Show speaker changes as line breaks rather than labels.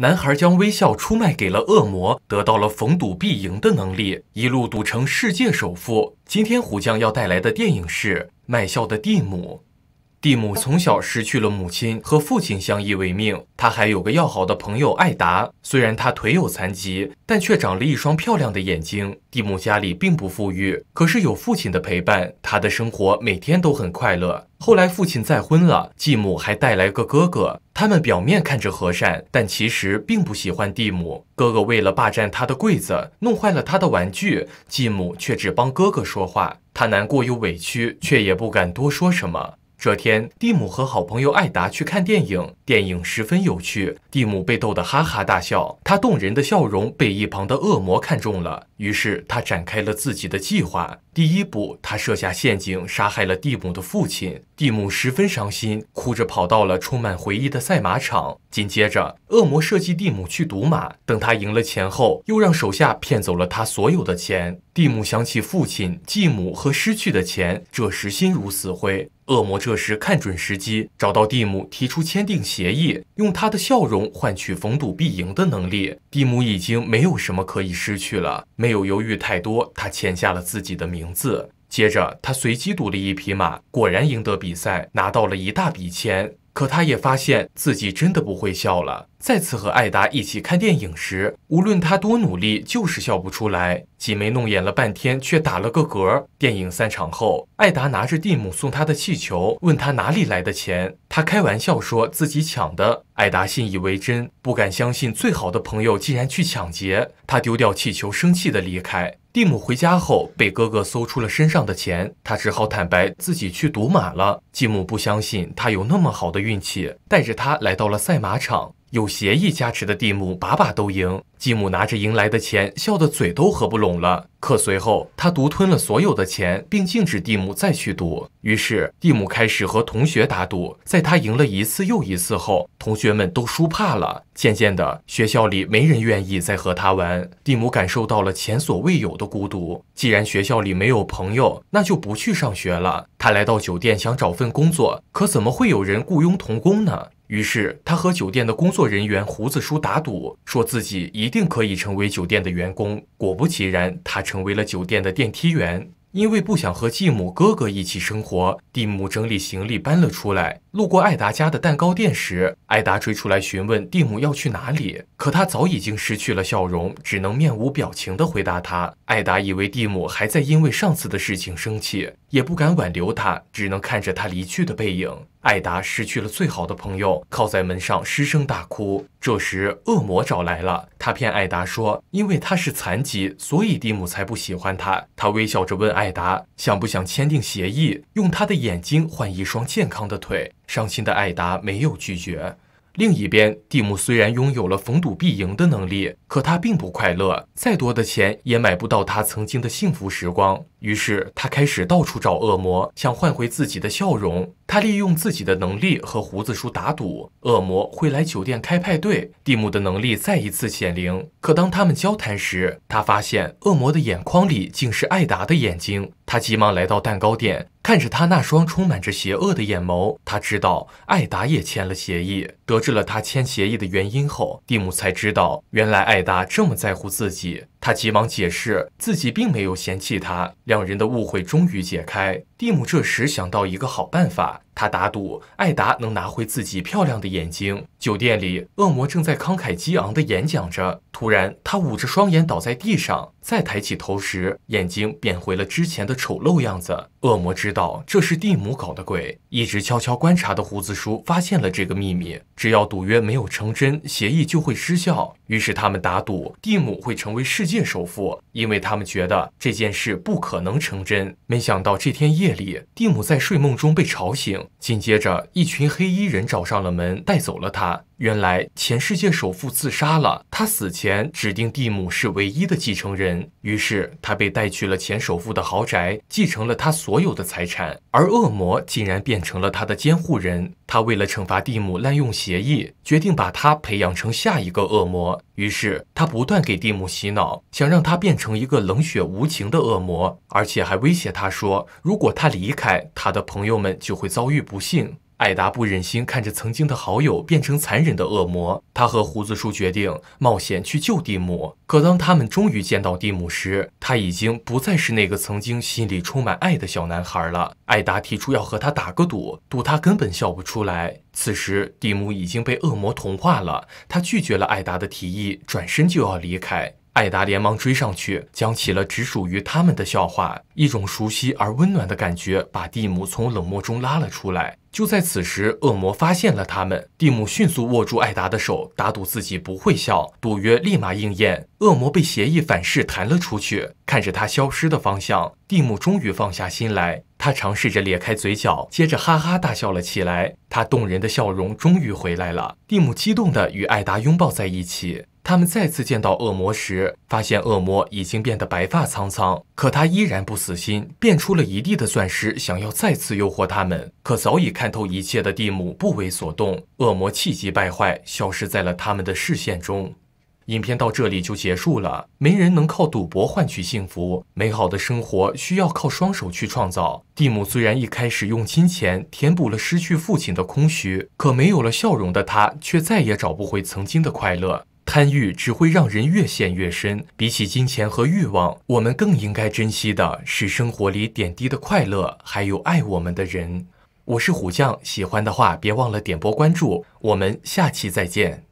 男孩将微笑出卖给了恶魔，得到了逢赌必赢的能力，一路赌成世界首富。今天虎将要带来的电影是《卖笑的蒂姆》。蒂姆从小失去了母亲，和父亲相依为命。他还有个要好的朋友艾达，虽然他腿有残疾，但却长了一双漂亮的眼睛。蒂姆家里并不富裕，可是有父亲的陪伴，他的生活每天都很快乐。后来父亲再婚了，继母还带来个哥哥。他们表面看着和善，但其实并不喜欢蒂姆。哥哥为了霸占他的柜子，弄坏了他的玩具，继母却只帮哥哥说话。他难过又委屈，却也不敢多说什么。这天，蒂姆和好朋友艾达去看电影，电影十分有趣，蒂姆被逗得哈哈大笑。他动人的笑容被一旁的恶魔看中了，于是他展开了自己的计划。第一步，他设下陷阱，杀害了蒂姆的父亲。蒂姆十分伤心，哭着跑到了充满回忆的赛马场。紧接着，恶魔设计蒂姆去赌马，等他赢了钱后，又让手下骗走了他所有的钱。蒂姆想起父亲、继母和失去的钱，这时心如死灰。恶魔这时看准时机，找到蒂姆，提出签订协议，用他的笑容换取逢赌必赢的能力。蒂姆已经没有什么可以失去了，没有犹豫太多，他签下了自己的名字。接着，他随机赌了一匹马，果然赢得比赛，拿到了一大笔钱。可他也发现自己真的不会笑了。再次和艾达一起看电影时，无论他多努力，就是笑不出来，挤眉弄眼了半天，却打了个嗝。电影散场后，艾达拿着蒂姆送他的气球，问他哪里来的钱。他开玩笑说自己抢的。艾达信以为真，不敢相信最好的朋友竟然去抢劫。他丢掉气球，生气的离开。蒂姆回家后，被哥哥搜出了身上的钱，他只好坦白自己去赌马了。继母不相信他有那么好的运气，带着他来到了赛马场。有协议加持的蒂姆，把把都赢。继母拿着赢来的钱，笑得嘴都合不拢了。可随后，他独吞了所有的钱，并禁止蒂姆再去赌。于是，蒂姆开始和同学打赌。在他赢了一次又一次后，同学们都输怕了。渐渐的，学校里没人愿意再和他玩。蒂姆感受到了前所未有的孤独。既然学校里没有朋友，那就不去上学了。他来到酒店，想找份工作。可怎么会有人雇佣童工呢？于是，他和酒店的工作人员胡子叔打赌，说自己一。定可以成为酒店的员工。果不其然，他成为了酒店的电梯员。因为不想和继母、哥哥一起生活，蒂姆整理行李搬了出来。路过艾达家的蛋糕店时，艾达追出来询问蒂姆要去哪里，可他早已经失去了笑容，只能面无表情地回答他。艾达以为蒂姆还在因为上次的事情生气，也不敢挽留他，只能看着他离去的背影。艾达失去了最好的朋友，靠在门上失声大哭。这时，恶魔找来了，他骗艾达说，因为他是残疾，所以蒂姆才不喜欢他。他微笑着问艾达，想不想签订协议，用他的眼睛换一双健康的腿？伤心的艾达没有拒绝。另一边，蒂姆虽然拥有了逢赌必赢的能力，可他并不快乐。再多的钱也买不到他曾经的幸福时光。于是，他开始到处找恶魔，想换回自己的笑容。他利用自己的能力和胡子叔打赌，恶魔会来酒店开派对。蒂姆的能力再一次显灵。可当他们交谈时，他发现恶魔的眼眶里竟是艾达的眼睛。他急忙来到蛋糕店。看着他那双充满着邪恶的眼眸，他知道艾达也签了协议。得知了他签协议的原因后，蒂姆才知道原来艾达这么在乎自己。他急忙解释自己并没有嫌弃他，两人的误会终于解开。蒂姆这时想到一个好办法。他打赌，艾达能拿回自己漂亮的眼睛。酒店里，恶魔正在慷慨激昂地演讲着。突然，他捂着双眼倒在地上。再抬起头时，眼睛变回了之前的丑陋样子。恶魔知道这是蒂姆搞的鬼。一直悄悄观察的胡子叔发现了这个秘密。只要赌约没有成真，协议就会失效。于是他们打赌，蒂姆会成为世界首富，因为他们觉得这件事不可能成真。没想到这天夜里，蒂姆在睡梦中被吵醒，紧接着一群黑衣人找上了门，带走了他。原来前世界首富自杀了，他死前指定蒂姆是唯一的继承人，于是他被带去了前首富的豪宅，继承了他所有的财产。而恶魔竟然变成了他的监护人，他为了惩罚蒂姆滥用协议，决定把他培养成下一个恶魔。于是他不断给蒂姆洗脑，想让他变成一个冷血无情的恶魔，而且还威胁他说，如果他离开，他的朋友们就会遭遇不幸。艾达不忍心看着曾经的好友变成残忍的恶魔，他和胡子叔决定冒险去救蒂姆。可当他们终于见到蒂姆时，他已经不再是那个曾经心里充满爱的小男孩了。艾达提出要和他打个赌，赌他根本笑不出来。此时，蒂姆已经被恶魔同化了，他拒绝了艾达的提议，转身就要离开。艾达连忙追上去，讲起了只属于他们的笑话。一种熟悉而温暖的感觉把蒂姆从冷漠中拉了出来。就在此时，恶魔发现了他们。蒂姆迅速握住艾达的手，打赌自己不会笑。赌约立马应验，恶魔被协议反噬，弹了出去。看着他消失的方向，蒂姆终于放下心来。他尝试着咧开嘴角，接着哈哈大笑了起来。他动人的笑容终于回来了。蒂姆激动的与艾达拥抱在一起。他们再次见到恶魔时，发现恶魔已经变得白发苍苍，可他依然不死心，变出了一地的钻石，想要再次诱惑他们。可早已看透一切的蒂姆不为所动。恶魔气急败坏，消失在了他们的视线中。影片到这里就结束了。没人能靠赌博换取幸福，美好的生活需要靠双手去创造。蒂姆虽然一开始用金钱填补了失去父亲的空虚，可没有了笑容的他却再也找不回曾经的快乐。贪欲只会让人越陷越深。比起金钱和欲望，我们更应该珍惜的是生活里点滴的快乐，还有爱我们的人。我是虎将，喜欢的话别忘了点波关注，我们下期再见。